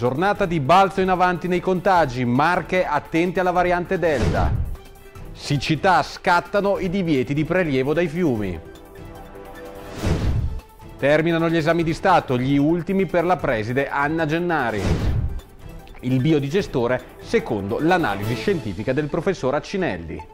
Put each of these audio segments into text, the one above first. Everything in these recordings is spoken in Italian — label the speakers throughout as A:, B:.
A: Giornata di balzo in avanti nei contagi, Marche attenti alla variante Delta. Siccità scattano i divieti di prelievo dai fiumi. Terminano gli esami di Stato, gli ultimi per la preside Anna Gennari. Il biodigestore secondo l'analisi scientifica del professor Accinelli.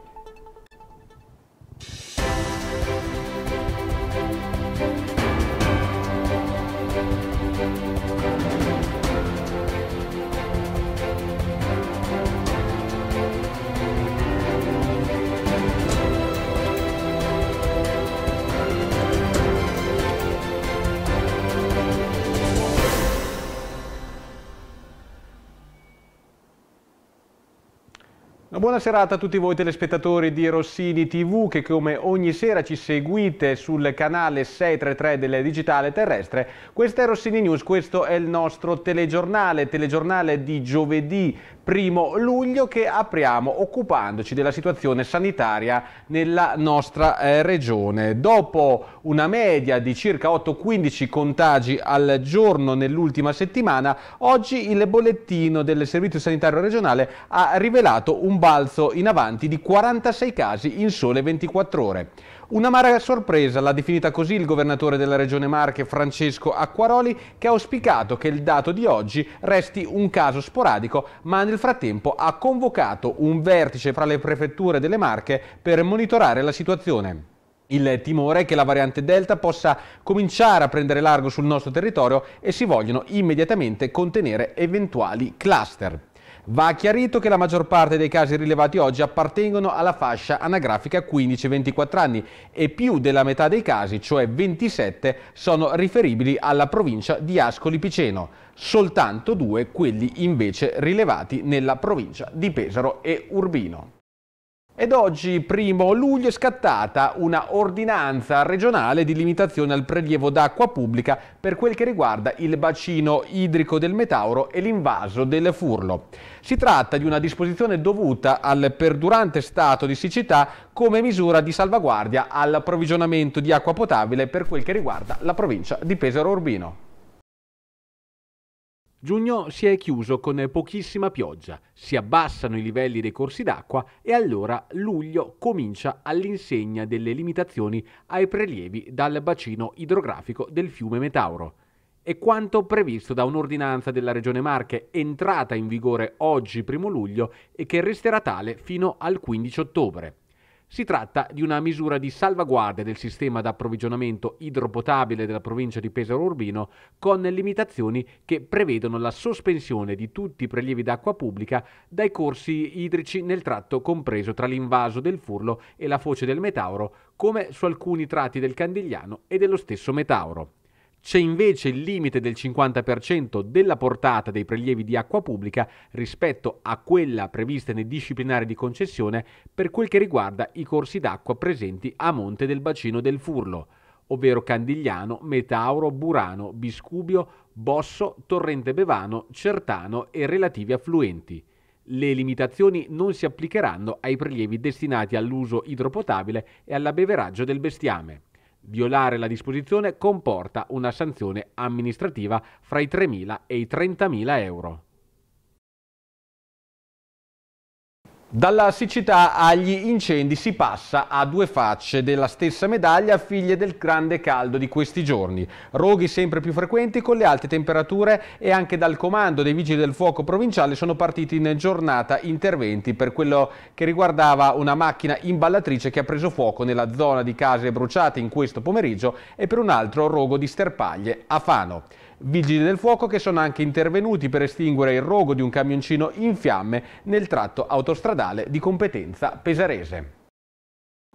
A: Una buona serata a tutti voi telespettatori di Rossini TV che come ogni sera ci seguite sul canale 633 del Digitale Terrestre. Questa è Rossini News, questo è il nostro telegiornale, telegiornale di giovedì primo luglio che apriamo occupandoci della situazione sanitaria nella nostra eh, regione. Dopo una media di circa 8-15 contagi al giorno nell'ultima settimana, oggi il bollettino del Servizio Sanitario Regionale ha rivelato un balzo in avanti di 46 casi in sole 24 ore. Una Un'amara sorpresa l'ha definita così il governatore della regione Marche Francesco Acquaroli che ha auspicato che il dato di oggi resti un caso sporadico ma nel frattempo ha convocato un vertice fra le prefetture delle Marche per monitorare la situazione. Il timore è che la variante Delta possa cominciare a prendere largo sul nostro territorio e si vogliono immediatamente contenere eventuali cluster. Va chiarito che la maggior parte dei casi rilevati oggi appartengono alla fascia anagrafica 15-24 anni e più della metà dei casi, cioè 27, sono riferibili alla provincia di Ascoli Piceno, soltanto due quelli invece rilevati nella provincia di Pesaro e Urbino. Ed oggi, primo luglio, è scattata una ordinanza regionale di limitazione al prelievo d'acqua pubblica per quel che riguarda il bacino idrico del Metauro e l'invaso del Furlo. Si tratta di una disposizione dovuta al perdurante stato di siccità come misura di salvaguardia all'approvvigionamento di acqua potabile per quel che riguarda la provincia di Pesaro Urbino. Giugno si è chiuso con pochissima pioggia, si abbassano i livelli dei corsi d'acqua e allora luglio comincia all'insegna delle limitazioni ai prelievi dal bacino idrografico del fiume Metauro. E quanto previsto da un'ordinanza della Regione Marche entrata in vigore oggi 1 luglio e che resterà tale fino al 15 ottobre. Si tratta di una misura di salvaguardia del sistema d'approvvigionamento idropotabile della provincia di Pesaro Urbino con limitazioni che prevedono la sospensione di tutti i prelievi d'acqua pubblica dai corsi idrici nel tratto compreso tra l'invaso del Furlo e la foce del Metauro, come su alcuni tratti del Candigliano e dello stesso Metauro. C'è invece il limite del 50% della portata dei prelievi di acqua pubblica rispetto a quella prevista nei disciplinari di concessione per quel che riguarda i corsi d'acqua presenti a monte del bacino del Furlo, ovvero Candigliano, Metauro, Burano, Biscubio, Bosso, Torrente Bevano, Certano e relativi affluenti. Le limitazioni non si applicheranno ai prelievi destinati all'uso idropotabile e all'abbeveraggio del bestiame. Violare la disposizione comporta una sanzione amministrativa fra i 3.000 e i 30.000 euro. Dalla siccità agli incendi si passa a due facce della stessa medaglia, figlie del grande caldo di questi giorni. Roghi sempre più frequenti con le alte temperature e anche dal comando dei vigili del fuoco provinciale sono partiti in giornata interventi per quello che riguardava una macchina imballatrice che ha preso fuoco nella zona di case bruciate in questo pomeriggio e per un altro rogo di sterpaglie a Fano. Vigili del fuoco che sono anche intervenuti per estinguere il rogo di un camioncino in fiamme nel tratto autostradale di competenza pesarese.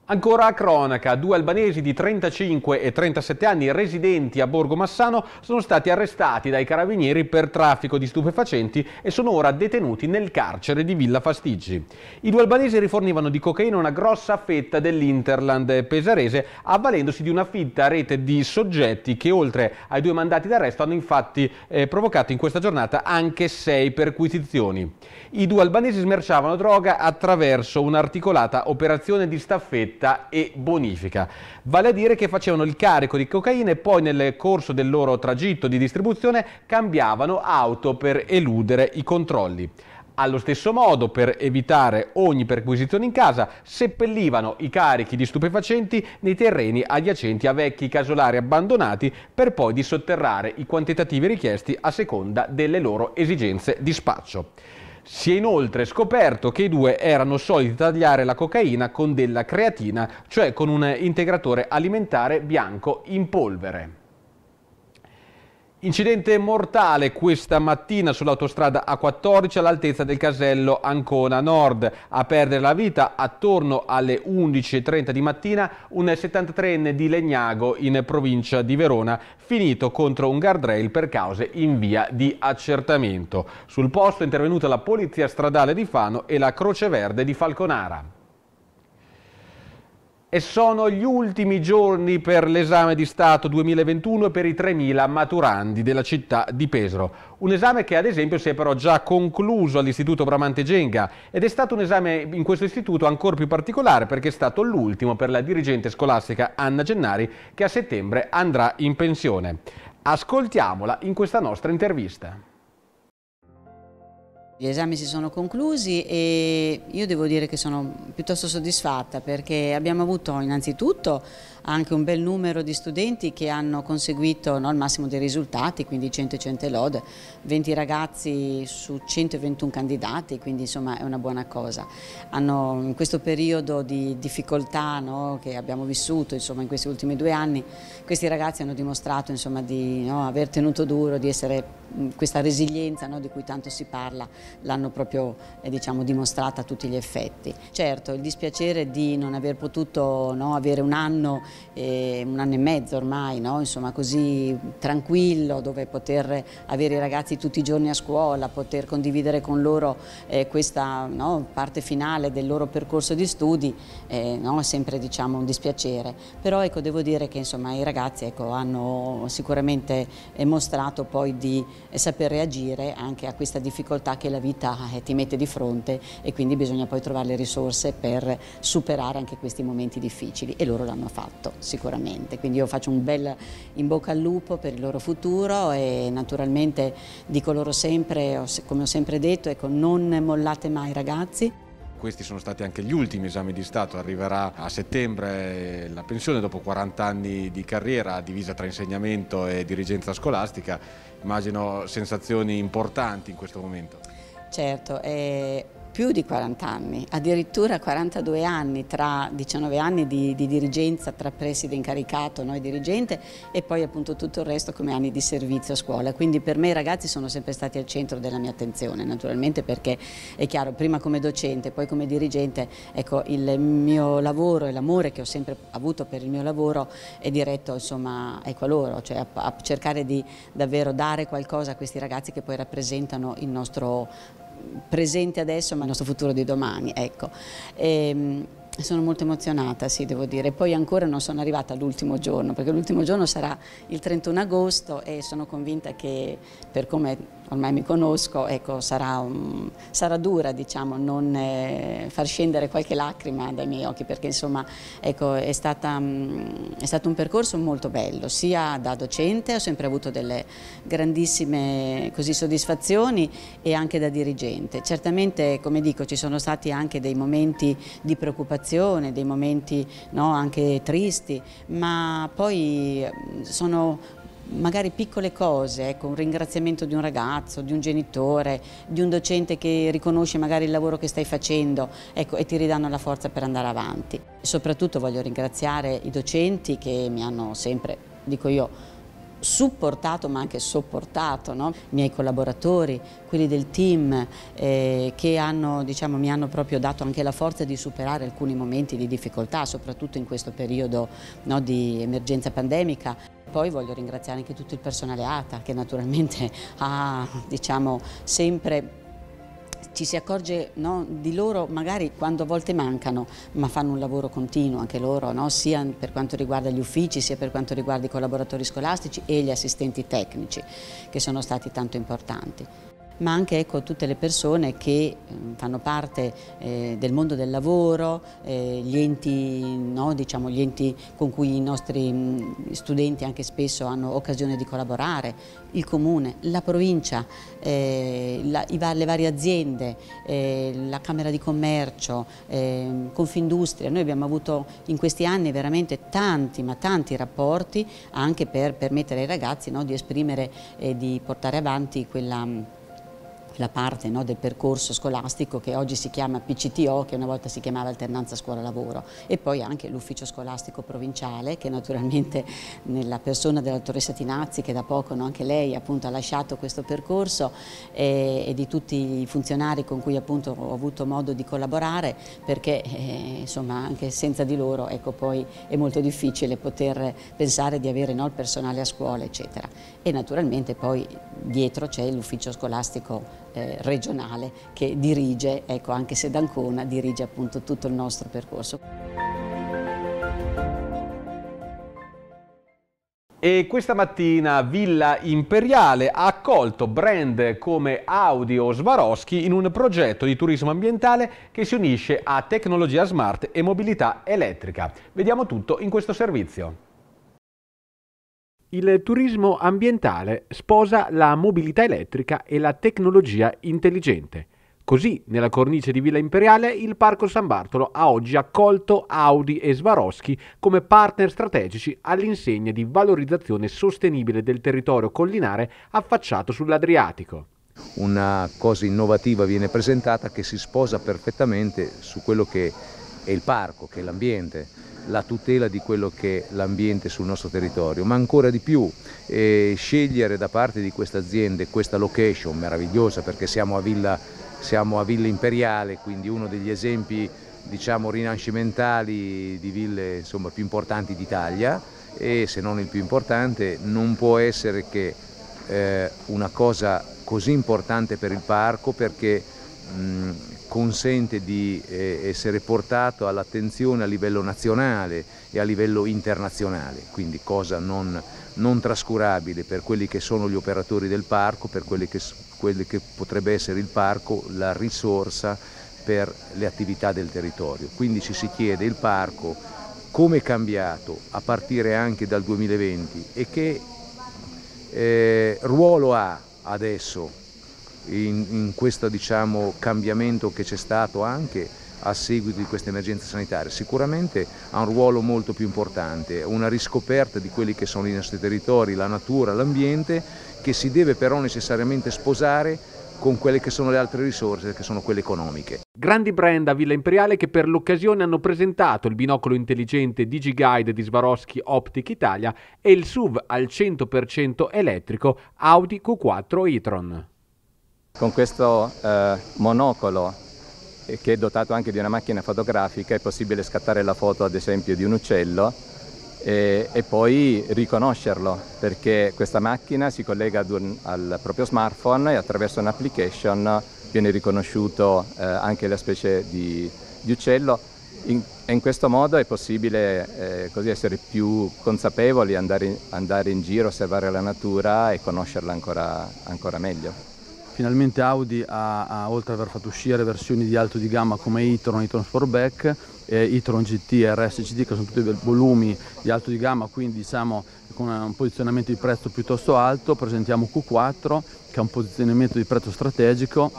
A: Ancora a cronaca, due albanesi di 35 e 37 anni residenti a Borgo Massano sono stati arrestati dai carabinieri per traffico di stupefacenti e sono ora detenuti nel carcere di Villa Fastiggi. I due albanesi rifornivano di cocaina una grossa fetta dell'Interland pesarese avvalendosi di una fitta rete di soggetti che oltre ai due mandati d'arresto hanno infatti eh, provocato in questa giornata anche sei perquisizioni. I due albanesi smerciavano droga attraverso un'articolata operazione di staffetta cosiddetta e-bonifica, vale a dire che facevano il carico di cocaina e poi nel corso del loro tragitto di distribuzione cambiavano auto per eludere i controlli. Allo stesso modo, per evitare ogni perquisizione in casa, seppellivano i carichi di stupefacenti nei terreni adiacenti a vecchi casolari abbandonati per poi dissotterrare i quantitativi richiesti a seconda delle loro esigenze di spaccio. Si è inoltre scoperto che i due erano soliti tagliare la cocaina con della creatina, cioè con un integratore alimentare bianco in polvere. Incidente mortale questa mattina sull'autostrada A14 all'altezza del casello Ancona Nord. A perdere la vita attorno alle 11.30 di mattina un 73enne di Legnago in provincia di Verona finito contro un guardrail per cause in via di accertamento. Sul posto è intervenuta la Polizia Stradale di Fano e la Croce Verde di Falconara e sono gli ultimi giorni per l'esame di Stato 2021 e per i 3.000 maturandi della città di Pesaro. Un esame che ad esempio si è però già concluso all'Istituto Bramante Genga ed è stato un esame in questo istituto ancora più particolare perché è stato l'ultimo per la dirigente scolastica Anna Gennari che a settembre andrà in pensione.
B: Ascoltiamola in questa nostra intervista. Gli esami si sono conclusi e io devo dire che sono piuttosto soddisfatta perché abbiamo avuto innanzitutto anche un bel numero di studenti che hanno conseguito no, il massimo dei risultati, quindi 100 e 100 lode, 20 ragazzi su 121 candidati, quindi insomma è una buona cosa. Hanno, in questo periodo di difficoltà no, che abbiamo vissuto insomma, in questi ultimi due anni, questi ragazzi hanno dimostrato insomma, di no, aver tenuto duro, di essere mm, questa resilienza di cui tanto si parla, l'hanno proprio eh, diciamo, dimostrata a tutti gli effetti. Certo, il dispiacere di non aver potuto avere un anno eh, un anno e mezzo ormai, no? insomma così tranquillo dove poter avere i ragazzi tutti i giorni a scuola, poter condividere con loro eh, questa no, parte finale del loro percorso di studi eh, no? è sempre diciamo, un dispiacere, però ecco, devo dire che insomma, i ragazzi ecco, hanno sicuramente eh, mostrato poi di eh, saper reagire anche a questa difficoltà che la vita eh, ti mette di fronte e quindi bisogna poi trovare le risorse per superare anche questi momenti difficili e loro l'hanno fatto fatto sicuramente, quindi io faccio un bel in bocca al lupo per il loro futuro e naturalmente dico loro sempre, come ho sempre detto, ecco, non mollate mai ragazzi
A: questi sono stati anche gli ultimi esami di Stato, arriverà a settembre la pensione dopo 40 anni di carriera divisa tra insegnamento e dirigenza scolastica, immagino sensazioni importanti in questo momento.
B: Certo, eh, più di 40 anni, addirittura 42 anni tra 19 anni di, di dirigenza tra preside incaricato, noi dirigente e poi appunto tutto il resto come anni di servizio a scuola, quindi per me i ragazzi sono sempre stati al centro della mia attenzione naturalmente perché è chiaro prima come docente poi come dirigente ecco il mio lavoro e l'amore che ho sempre avuto per il mio lavoro è diretto insomma ecco a loro, cioè a, a cercare di davvero dare qualcosa a questi ragazzi che poi rappresentano il nostro presente adesso ma il nostro futuro di domani. Ecco. E, ehm, sono molto emozionata, sì, devo dire. Poi ancora non sono arrivata all'ultimo giorno, perché l'ultimo giorno sarà il 31 agosto e sono convinta che per come ormai mi conosco, ecco, sarà, un, sarà, dura diciamo, non eh, far scendere qualche lacrima dai miei occhi perché insomma ecco, è, stata, mh, mm, è, stato un percorso molto bello, sia da docente ho sempre avuto delle grandissime così, soddisfazioni e anche da dirigente. Certamente come dico ci sono stati anche dei momenti di preoccupazione, dei momenti no, anche tristi, ma poi mm, sono magari piccole cose, ecco, un ringraziamento di un ragazzo, di un genitore, di un docente che riconosce magari il lavoro che stai facendo ecco, e ti ridanno la forza per andare avanti. Soprattutto voglio ringraziare i docenti che mi hanno sempre, dico io, supportato ma anche sopportato, no? i miei collaboratori, quelli del team eh, che hanno, diciamo, mi hanno proprio dato anche la forza di superare alcuni momenti di difficoltà, soprattutto in questo periodo no, di emergenza pandemica. Poi voglio ringraziare anche tutto il personale ATA che naturalmente ha diciamo, sempre ci si accorge no, di loro magari quando a volte mancano, ma fanno un lavoro continuo anche loro, no? sia per quanto riguarda gli uffici, sia per quanto riguarda i collaboratori scolastici e gli assistenti tecnici, che sono stati tanto importanti ma anche ecco, tutte le persone che mm, fanno parte eh, del mondo del lavoro, eh, gli, enti, no, diciamo, gli, enti, con cui i nostri mh, mm, studenti anche spesso hanno occasione di collaborare, il comune, la provincia, eh, la, i, le varie aziende, eh, la Camera di Commercio, ehm, Confindustria. Noi abbiamo avuto in questi anni veramente tanti, ma tanti rapporti anche per permettere ai ragazzi no, di esprimere e di portare avanti quella mm, la parte no, del percorso scolastico che oggi si chiama PCTO, che una volta si chiamava alternanza scuola-lavoro e poi anche l'ufficio scolastico provinciale che naturalmente nella persona della dottoressa Tinazzi che da poco no, anche lei appunto, ha lasciato questo percorso e, e, di tutti i funzionari con cui appunto, ho avuto modo di collaborare perché eh, insomma anche senza di loro ecco, poi è molto difficile poter pensare di avere no, il personale a scuola eccetera e naturalmente poi dietro c'è l'ufficio scolastico eh, regionale che dirige, ecco anche se d'Ancona, dirige appunto tutto il nostro percorso. E questa mattina
A: Villa Imperiale ha accolto brand come Audi o Swarovski in un progetto di turismo ambientale che si unisce a tecnologia smart e mobilità elettrica. Vediamo tutto in questo servizio. Il turismo ambientale sposa la mobilità elettrica e la tecnologia intelligente. Così, nella cornice di Villa Imperiale, il Parco San Bartolo ha oggi accolto Audi e Swarovski come partner strategici all'insegna di valorizzazione sostenibile del territorio collinare affacciato sull'Adriatico.
C: Una cosa innovativa viene presentata che si sposa perfettamente su quello che è il parco, che è l'ambiente la tutela di quello che è l'ambiente sul nostro territorio, ma ancora di più eh, scegliere da parte di queste aziende questa location meravigliosa perché siamo a Villa, siamo a Villa Imperiale, quindi uno degli esempi diciamo, rinascimentali di ville insomma, più importanti d'Italia e se non il più importante non può essere che eh, una cosa così importante per il parco perché mh, consente di eh, essere portato all'attenzione a livello nazionale e a livello internazionale, quindi cosa non, non trascurabile per quelli che sono gli operatori del parco, per quelli che, quelli che potrebbe essere il parco, la risorsa per le attività del territorio. Quindi ci si chiede il parco come è cambiato a partire anche dal 2020 e che eh, ruolo ha adesso in, in questo diciamo, cambiamento che c'è stato anche a seguito di questa emergenza sanitaria. Sicuramente ha un ruolo molto più importante, una riscoperta di quelli che sono i nostri territori, la natura, l'ambiente, che si deve però necessariamente sposare con quelle che sono le altre risorse, che sono quelle economiche.
A: Grandi brand a Villa Imperiale che per l'occasione hanno presentato il binocolo intelligente DigiGuide di Swarovski Optic Italia e il SUV al 100% elettrico Audi Q4 e-tron. Con questo eh, monocolo eh, che è dotato anche di una macchina fotografica è possibile scattare la foto ad esempio di un uccello e, e poi riconoscerlo perché questa macchina si collega un, al proprio smartphone e attraverso un'application viene riconosciuto eh, anche la specie di, di uccello in, in, questo modo è possibile eh, così essere più consapevoli, andare in, andare in, giro, osservare la
C: natura e conoscerla ancora, ancora meglio.
A: Finalmente Audi ha, ha, oltre ad aver fatto uscire versioni di alto di gamma come e-tron, e-tron Sportback, eh, e-tron GT e RSCD che sono tutti volumi di alto di gamma, quindi diciamo con un posizionamento di prezzo piuttosto alto, presentiamo Q4 che ha un posizionamento di prezzo strategico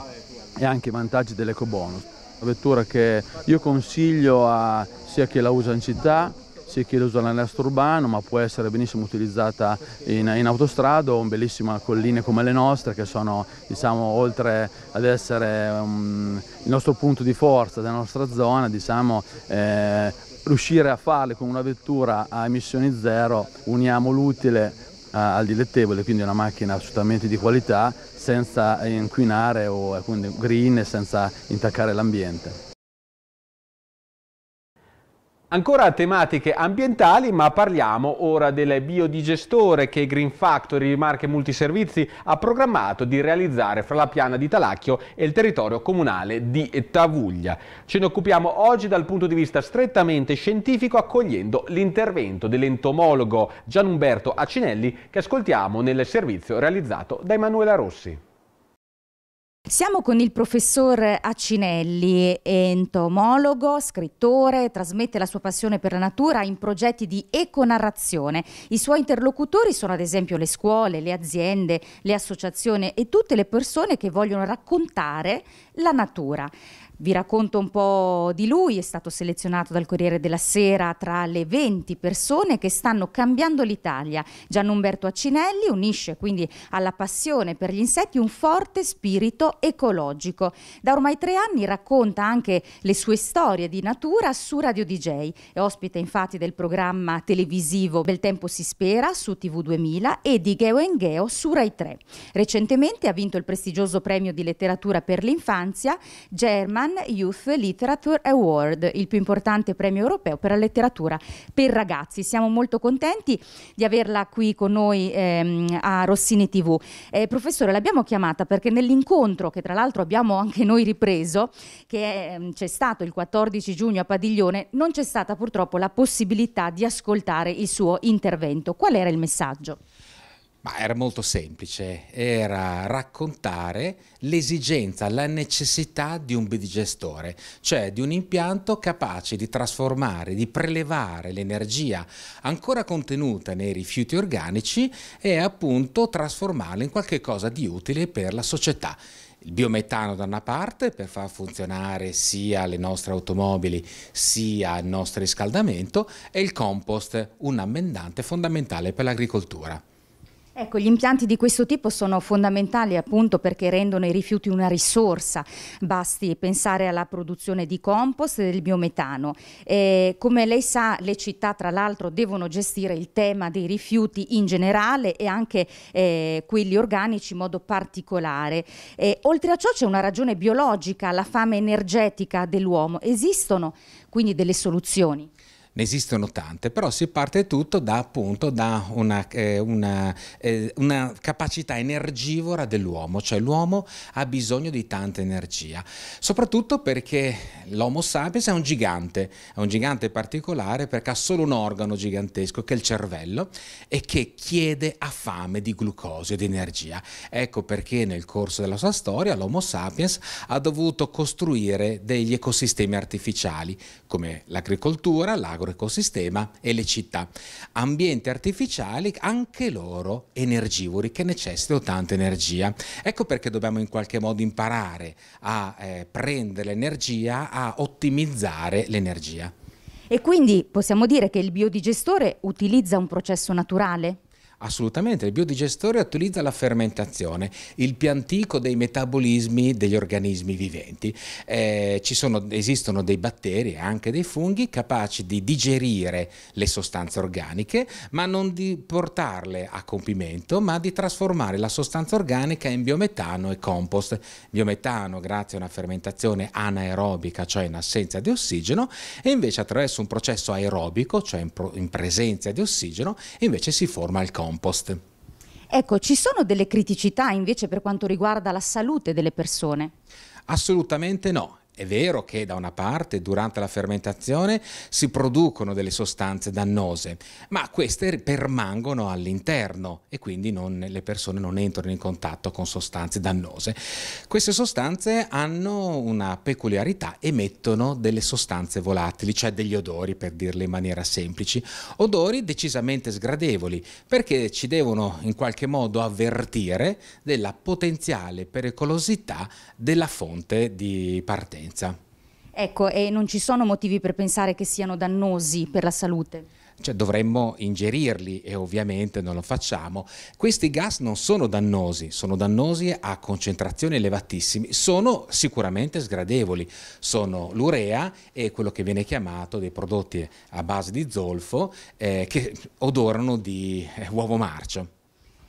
A: e anche i vantaggi dell'eco bonus. Una vettura che io consiglio a sia chi la usa in città c'è chi la usa nell'estero urbano ma può essere benissimo utilizzata in, in autostrada o in bellissime colline come le nostre che sono diciamo, oltre ad essere um, il nostro punto di forza della nostra zona diciamo, eh, riuscire a farle con una vettura a emissioni zero uniamo l'utile eh, al dilettevole, quindi una macchina assolutamente di qualità senza inquinare o eh, quindi green senza intaccare l'ambiente. Ancora tematiche ambientali, ma parliamo ora del biodigestore che Green Factory Marche Multiservizi ha programmato di realizzare fra la piana di Talacchio e il territorio comunale di Tavuglia. Ce ne occupiamo oggi dal punto di vista strettamente scientifico accogliendo l'intervento dell'entomologo Gianumberto Acinelli che ascoltiamo nel servizio realizzato da Emanuela Rossi.
D: Siamo con il professor Accinelli, entomologo, scrittore, trasmette la sua passione per la natura in progetti di econarrazione. I suoi interlocutori sono ad esempio le scuole, le aziende, le associazioni e tutte le persone che vogliono raccontare la natura. Vi racconto un po' di lui, è stato selezionato dal Corriere della Sera tra le 20 persone che stanno cambiando l'Italia. Gian Umberto Accinelli unisce quindi alla passione per gli insetti un forte spirito ecologico. Da ormai tre anni racconta anche le sue storie di natura su Radio DJ. È ospite infatti del programma televisivo Bel Tempo si Spera su TV2000 e di Geo Geo su Rai 3. Recentemente ha vinto il prestigioso premio di letteratura per l'infanzia German One Youth Literature Award, il più importante premio europeo per la letteratura per ragazzi. Siamo molto contenti di averla qui con noi ehm, a Rossini TV. Eh, professore, l'abbiamo chiamata perché nell'incontro, che tra l'altro abbiamo anche noi ripreso, che ehm, c'è stato il 14 giugno a Padiglione, non c'è stata purtroppo la possibilità di ascoltare il suo intervento. Qual era il messaggio? Ma era
E: molto semplice, era raccontare l'esigenza, la necessità di un bidigestore, cioè di un impianto capace di trasformare, di prelevare l'energia ancora contenuta nei rifiuti organici e appunto trasformarla in qualche cosa di utile per la società il biometano da una parte per far funzionare sia le nostre automobili sia il nostro riscaldamento e il compost, un ammendante fondamentale per l'agricoltura.
D: Ecco, gli impianti di questo tipo sono fondamentali appunto perché rendono i rifiuti una risorsa. Basti pensare alla produzione di compost e del biometano. E come lei sa, le città tra l'altro devono gestire il tema dei rifiuti in generale e anche eh, quelli organici in modo particolare. E, oltre a ciò c'è una ragione biologica, la fame energetica dell'uomo. Esistono quindi delle soluzioni?
E: ne esistono tante, però si parte tutto da appunto da una, eh, una, eh, una capacità energivora dell'uomo, cioè l'uomo ha bisogno di tanta energia, soprattutto perché l'Homo sapiens è un gigante, è un gigante particolare perché ha solo un organo gigantesco che è il cervello e che chiede a fame di glucosio, di energia. Ecco perché nel corso della sua storia l'Homo sapiens ha dovuto costruire degli ecosistemi artificiali come l'agricoltura, l'agro l'agroecosistema e le città. Ambienti artificiali, anche loro energivori, che necessitano tanta energia. Ecco perché dobbiamo in qualche modo imparare a eh, prendere l'energia, a ottimizzare l'energia.
D: E quindi possiamo dire che il biodigestore utilizza un processo naturale?
E: Assolutamente, il biodigestore utilizza la fermentazione, il più antico dei metabolismi degli organismi viventi. Eh, sono, esistono dei batteri e anche dei funghi capaci di digerire le sostanze organiche, ma non di portarle a compimento, ma di trasformare la sostanza organica in biometano e compost. Biometano grazie a una fermentazione anaerobica, cioè in assenza di ossigeno, e invece attraverso un processo aerobico, cioè in, in presenza di ossigeno, invece si forma il compost compost.
D: Ecco, ci sono delle criticità invece per quanto riguarda la salute delle persone? Assolutamente
E: no. È vero che da una parte durante la fermentazione si producono delle sostanze dannose, ma queste permangono all'interno e quindi non, le persone non entrano in contatto con sostanze dannose. Queste sostanze hanno una peculiarità, emettono delle sostanze volatili, cioè degli odori per dirle in maniera semplice, odori decisamente sgradevoli perché ci devono in qualche modo avvertire della potenziale pericolosità della fonte di partenza differenza.
D: Ecco, e non ci sono motivi per pensare che siano dannosi per la salute?
E: Cioè, dovremmo ingerirli e ovviamente non lo facciamo. Questi gas non sono dannosi, sono dannosi a concentrazioni elevatissime, sono sicuramente sgradevoli, sono l'urea e quello che viene chiamato dei prodotti a base di zolfo eh, che odorano di eh, uovo marcio.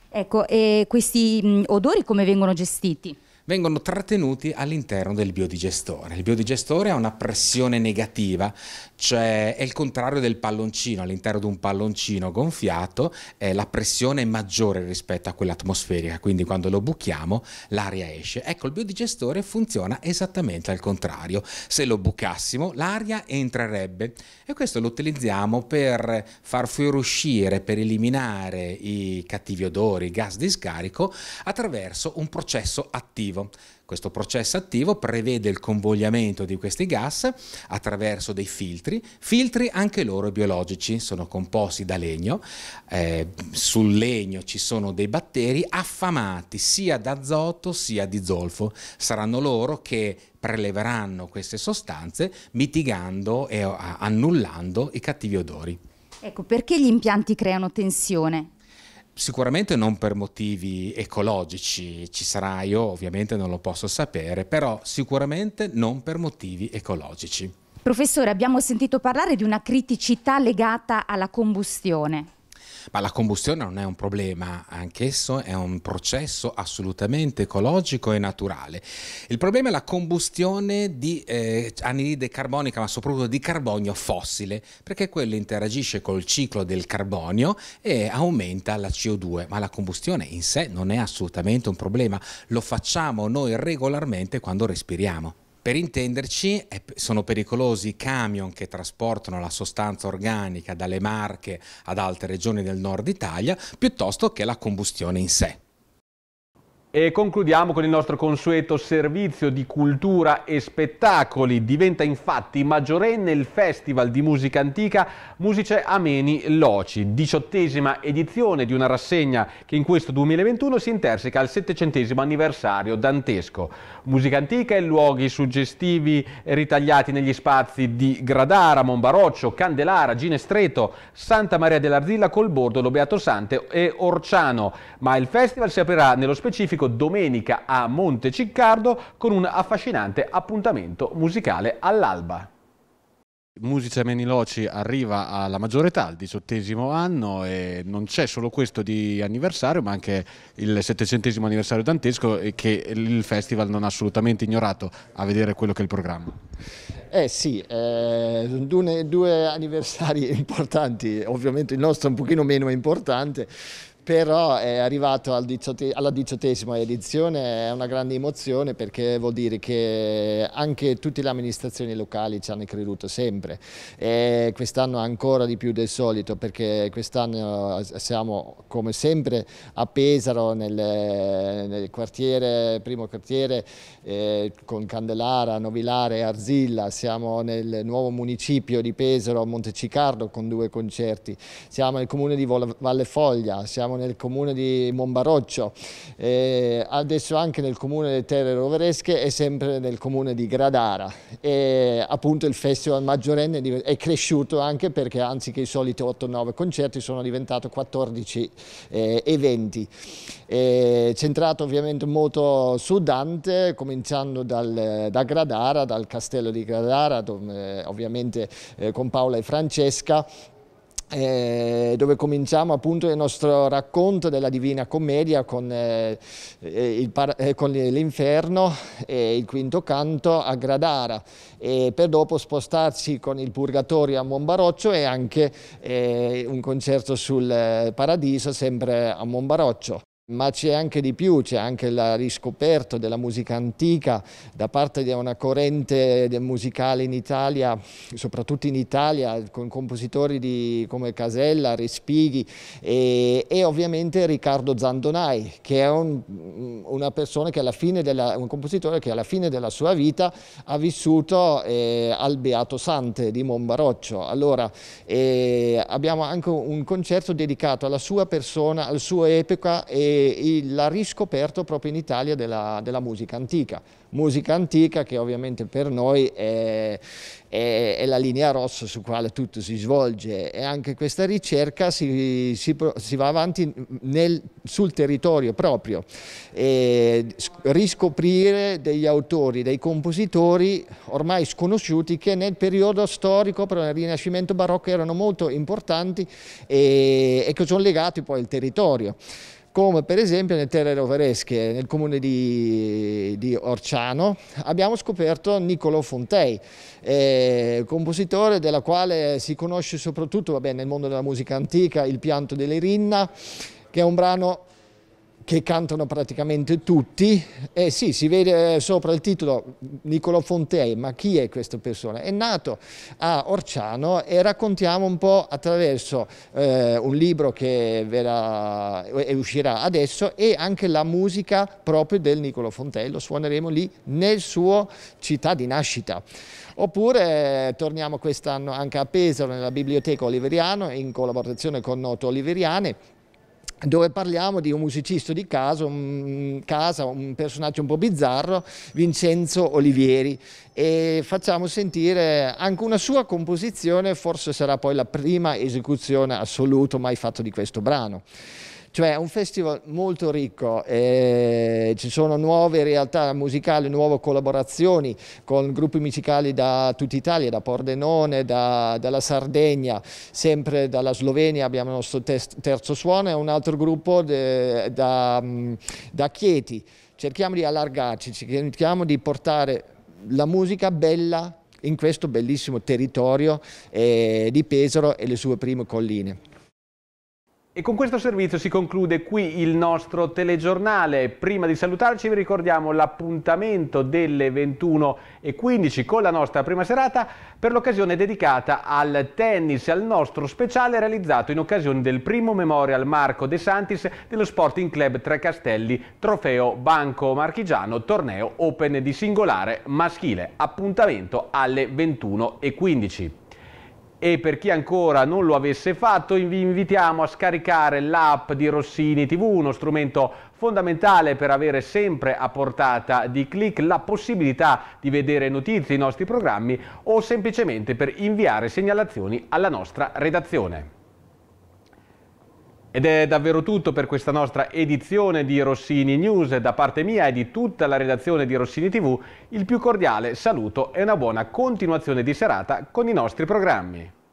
D: Ecco, e questi odori come vengono gestiti?
E: vengono trattenuti all'interno del biodigestore. Il biodigestore ha una pressione negativa, cioè è il contrario del palloncino. All'interno di un palloncino gonfiato eh, la pressione è maggiore rispetto a quella atmosferica, quindi quando lo buchiamo l'aria esce. Ecco, il biodigestore funziona esattamente al contrario. Se lo bucassimo l'aria entrerebbe e questo lo utilizziamo per far fuoriuscire, per eliminare i cattivi odori, i gas di scarico attraverso un processo attivo attivo. Questo processo attivo prevede il convogliamento di questi gas attraverso dei filtri, filtri anche loro biologici, sono composti da legno, eh, sul legno ci sono dei batteri affamati sia d'azoto sia di zolfo, saranno loro che preleveranno queste sostanze mitigando e annullando i cattivi odori.
D: Ecco, perché gli impianti creano tensione?
E: sicuramente non per motivi ecologici, ci sarà io ovviamente non lo posso sapere, però sicuramente non per motivi ecologici.
D: Professore, abbiamo sentito parlare di una criticità legata alla combustione
E: ma la combustione non è un problema, anch'esso è un processo assolutamente ecologico e naturale. Il problema è la combustione di eh, anidride carbonica, ma soprattutto di carbonio fossile, perché quello interagisce col ciclo del carbonio e aumenta la CO2, ma la combustione in sé non è assolutamente un problema, lo facciamo noi regolarmente quando respiriamo. Per intenderci, sono pericolosi i camion che trasportano la sostanza organica dalle Marche ad altre regioni del nord Italia, piuttosto che la combustione in sé.
A: E concludiamo con il nostro consueto servizio di cultura e spettacoli. Diventa infatti maggiorenne il Festival di Musica Antica Musice Ameni Loci, diciottesima edizione di una rassegna che in questo 2021 si interseca al settecentesimo anniversario dantesco. Musica antica e luoghi suggestivi ritagliati negli spazi di Gradara, Monbaroccio, Candelara, Ginestreto, Santa Maria dell'Arzilla, Colbordo, Lobeato Sante e Orciano. Ma il festival si aprirà nello specifico Classico domenica a Monte Ciccardo con un affascinante appuntamento musicale all'alba. Musica Meniloci arriva alla maggiore età, al diciottesimo anno e non c'è solo questo di anniversario ma anche il settecentesimo anniversario dantesco che il festival non ha assolutamente ignorato a vedere quello che è il programma.
F: Eh sì, eh, due, due anniversari importanti, ovviamente il nostro è un pochino meno importante però è arrivato al diciote alla diciottesima edizione, è una grande emozione perché vuol dire che anche tutte le amministrazioni locali ci hanno creduto sempre e quest'anno ancora di più del solito perché quest'anno siamo come sempre a Pesaro nel, nel quartiere, primo quartiere eh, con Candelara, Novilare, Arzilla, siamo nel nuovo municipio di Pesaro, Montecicardo con due concerti, siamo nel comune di Valle Foglia, siamo abbiamo nel comune di Monbaroccio, eh, adesso anche nel comune delle Terre Roveresche e sempre nel comune di Gradara. E appunto il festival maggiorenne è cresciuto anche perché anziché i soliti 8-9 concerti sono diventati 14 eh, eventi. Eh, centrato ovviamente molto su Dante, cominciando dal, da Gradara, dal castello di Gradara, dove, ovviamente eh, con Paola e Francesca, eh, dove cominciamo appunto il nostro racconto della Divina Commedia con, eh, eh, eh con l'Inferno e il quinto canto a Gradara e per dopo spostarci con il Purgatorio a Monbaroccio e anche eh, un concerto sul Paradiso sempre a Monbaroccio. Ma c'è anche di più, c'è anche la riscoperta della musica antica da parte di una corrente musicale in Italia, soprattutto in Italia, con compositori di, come Casella, Respighi e, e, ovviamente Riccardo Zandonai, che è un, della, un, compositore che alla fine della sua vita ha vissuto eh, al Beato Sante di Monbaroccio. Allora eh, abbiamo anche un concerto dedicato alla sua persona, alla sua epoca e e, l'ha riscoperto proprio in Italia della, della, musica antica. Musica antica che ovviamente per noi è, è, è, la linea rossa su quale tutto si svolge e anche questa ricerca si, si, si va avanti nel, sul territorio proprio. E riscoprire degli autori, dei compositori ormai sconosciuti che nel periodo storico, però nel Rinascimento barocco, erano molto importanti e, e che sono legati poi al territorio come per esempio nelle terre roveresche, nel comune di, di Orciano, abbiamo scoperto Niccolò Fontei, eh, compositore della quale si conosce soprattutto vabbè, nel mondo della musica antica Il pianto dell'Erinna, che è un brano che cantano praticamente tutti, e eh sì, si vede eh, sopra il titolo Niccolo Fontei, ma chi è questa persona? È nato a Orciano e raccontiamo un po' attraverso eh, un libro che verrà, uscirà adesso e anche la musica proprio del Niccolo Fontei, lo suoneremo lì nel suo città di nascita. Oppure eh, torniamo quest'anno anche a Pesaro, nella biblioteca oliveriana in collaborazione con Noto Oliveriane, dove parliamo di un musicista di caso, un, mm, casa, un personaggio un po' bizzarro, Vincenzo Olivieri, e facciamo sentire anche una sua composizione, forse sarà poi la prima esecuzione assoluta mai fatta di questo brano. Cioè è un festival molto ricco, eh, ci sono nuove realtà musicali, nuove collaborazioni con gruppi musicali da tutta Italia, da Pordenone, da, dalla Sardegna, sempre dalla Slovenia abbiamo il nostro terzo suono e un altro gruppo de, da, da Chieti. Cerchiamo di allargarci, cerchiamo di portare la musica bella in questo bellissimo territorio eh, di Pesaro e le sue prime colline.
A: E con questo servizio si conclude qui il nostro telegiornale. Prima di salutarci vi ricordiamo l'appuntamento delle 21.15 con la nostra prima serata per l'occasione dedicata al tennis, al nostro speciale realizzato in occasione del primo memorial Marco De Santis dello Sporting Club Trecastelli trofeo Banco Marchigiano, torneo Open di singolare maschile. Appuntamento alle 21.15 e per chi ancora non lo avesse fatto vi invitiamo a scaricare l'app di Rossini TV, uno strumento fondamentale per avere sempre a portata di clic la possibilità di vedere notizie, i nostri programmi o semplicemente per inviare segnalazioni alla nostra redazione. Ed è davvero tutto per questa nostra edizione di Rossini News. Da parte mia e di tutta la redazione di Rossini TV, il più cordiale saluto e una buona continuazione di serata con i nostri programmi.